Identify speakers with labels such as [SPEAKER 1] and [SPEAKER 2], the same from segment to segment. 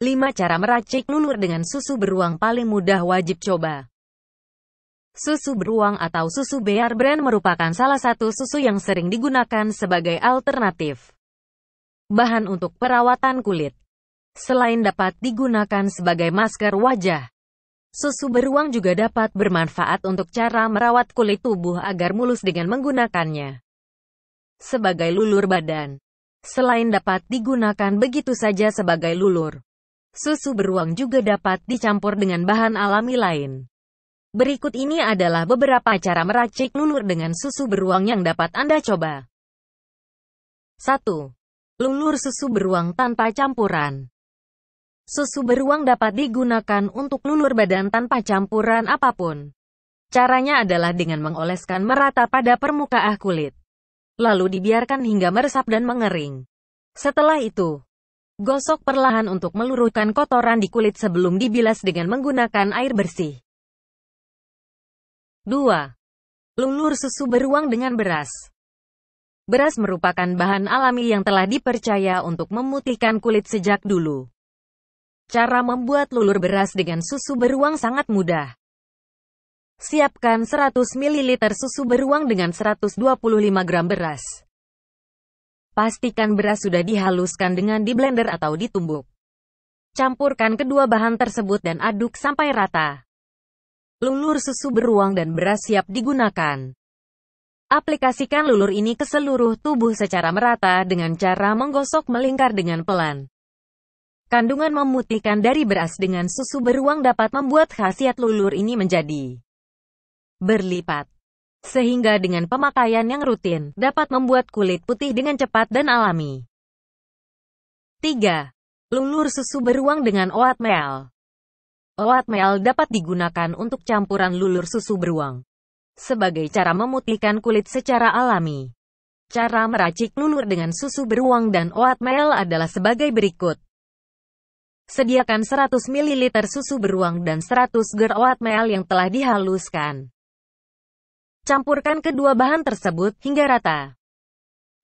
[SPEAKER 1] 5 cara meracik lulur dengan susu beruang paling mudah wajib coba. Susu beruang atau susu bear brand merupakan salah satu susu yang sering digunakan sebagai alternatif bahan untuk perawatan kulit. Selain dapat digunakan sebagai masker wajah, susu beruang juga dapat bermanfaat untuk cara merawat kulit tubuh agar mulus dengan menggunakannya sebagai lulur badan. Selain dapat digunakan begitu saja sebagai lulur, Susu beruang juga dapat dicampur dengan bahan alami lain. Berikut ini adalah beberapa cara meracik lulur dengan susu beruang yang dapat Anda coba. 1. Lulur susu beruang tanpa campuran. Susu beruang dapat digunakan untuk lulur badan tanpa campuran apapun. Caranya adalah dengan mengoleskan merata pada permukaan kulit. Lalu dibiarkan hingga meresap dan mengering. Setelah itu, Gosok perlahan untuk meluruhkan kotoran di kulit sebelum dibilas dengan menggunakan air bersih. 2. Lulur susu beruang dengan beras. Beras merupakan bahan alami yang telah dipercaya untuk memutihkan kulit sejak dulu. Cara membuat lulur beras dengan susu beruang sangat mudah. Siapkan 100 ml susu beruang dengan 125 gram beras. Pastikan beras sudah dihaluskan dengan di blender atau ditumbuk. Campurkan kedua bahan tersebut dan aduk sampai rata. Lulur susu beruang dan beras siap digunakan. Aplikasikan lulur ini ke seluruh tubuh secara merata dengan cara menggosok melingkar dengan pelan. Kandungan memutihkan dari beras dengan susu beruang dapat membuat khasiat lulur ini menjadi berlipat sehingga dengan pemakaian yang rutin, dapat membuat kulit putih dengan cepat dan alami. 3. Lulur susu beruang dengan oatmeal Oatmeal dapat digunakan untuk campuran lulur susu beruang sebagai cara memutihkan kulit secara alami. Cara meracik lulur dengan susu beruang dan oatmeal adalah sebagai berikut. Sediakan 100 ml susu beruang dan 100 ger oatmeal yang telah dihaluskan. Campurkan kedua bahan tersebut hingga rata.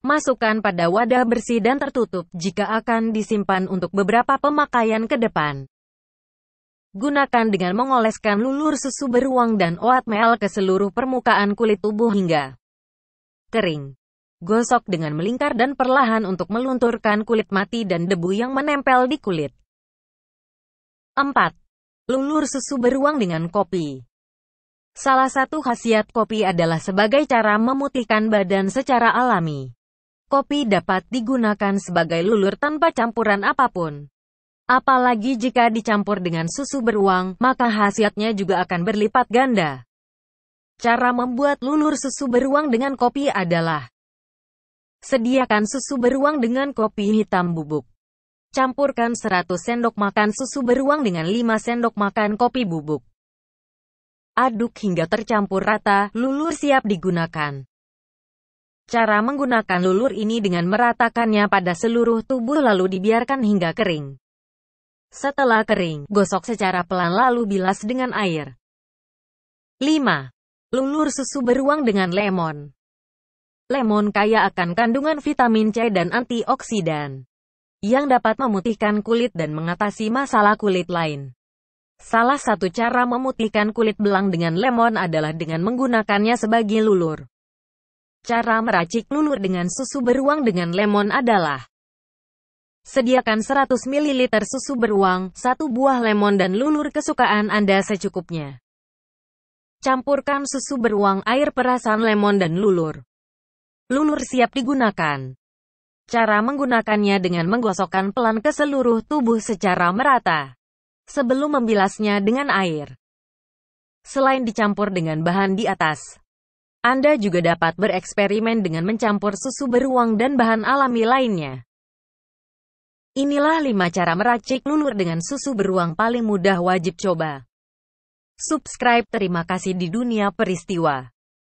[SPEAKER 1] Masukkan pada wadah bersih dan tertutup jika akan disimpan untuk beberapa pemakaian ke depan. Gunakan dengan mengoleskan lulur susu beruang dan oatmeal ke seluruh permukaan kulit tubuh hingga kering. Gosok dengan melingkar dan perlahan untuk melunturkan kulit mati dan debu yang menempel di kulit. 4. Lulur susu beruang dengan kopi. Salah satu khasiat kopi adalah sebagai cara memutihkan badan secara alami. Kopi dapat digunakan sebagai lulur tanpa campuran apapun. Apalagi jika dicampur dengan susu beruang, maka khasiatnya juga akan berlipat ganda. Cara membuat lulur susu beruang dengan kopi adalah Sediakan susu beruang dengan kopi hitam bubuk. Campurkan 100 sendok makan susu beruang dengan 5 sendok makan kopi bubuk. Aduk hingga tercampur rata, lulur siap digunakan. Cara menggunakan lulur ini dengan meratakannya pada seluruh tubuh lalu dibiarkan hingga kering. Setelah kering, gosok secara pelan lalu bilas dengan air. 5. Lulur susu beruang dengan lemon. Lemon kaya akan kandungan vitamin C dan antioksidan yang dapat memutihkan kulit dan mengatasi masalah kulit lain. Salah satu cara memutihkan kulit belang dengan lemon adalah dengan menggunakannya sebagai lulur. Cara meracik lulur dengan susu beruang dengan lemon adalah Sediakan 100 ml susu beruang, 1 buah lemon dan lulur kesukaan Anda secukupnya. Campurkan susu beruang, air perasan lemon dan lulur. Lulur siap digunakan. Cara menggunakannya dengan menggosokkan pelan ke seluruh tubuh secara merata sebelum membilasnya dengan air. Selain dicampur dengan bahan di atas, Anda juga dapat bereksperimen dengan mencampur susu beruang dan bahan alami lainnya. Inilah 5 cara meracik lulur dengan susu beruang paling mudah wajib coba. Subscribe terima kasih di dunia peristiwa.